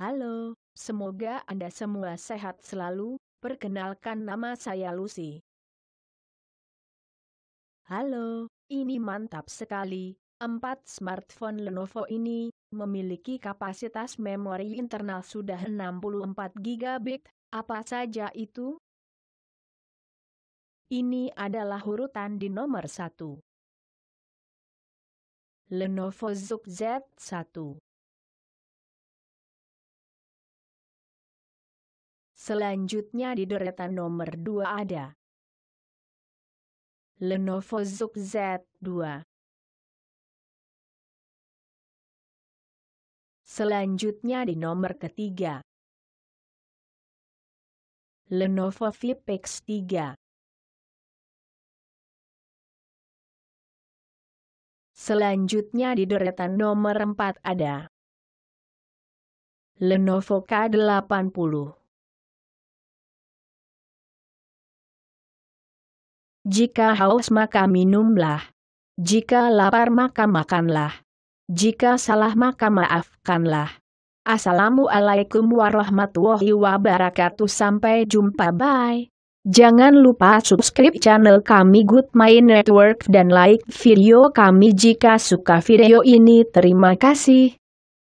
Halo, semoga Anda semua sehat selalu, perkenalkan nama saya Lucy. Halo, ini mantap sekali, empat smartphone Lenovo ini memiliki kapasitas memori internal sudah 64 GB, apa saja itu? Ini adalah urutan di nomor satu. Lenovo Zook Z1 Selanjutnya di deretan nomor 2 ada Lenovo Zook Z2. Selanjutnya di nomor ketiga Lenovo Flip X3. Selanjutnya di deretan nomor 4 ada Lenovo K80. Jika haus maka minumlah. Jika lapar maka makanlah. Jika salah maka maafkanlah. Assalamualaikum warahmatullahi wabarakatuh. Sampai jumpa. Bye. Jangan lupa subscribe channel kami Good Mind Network dan like video kami jika suka video ini. Terima kasih.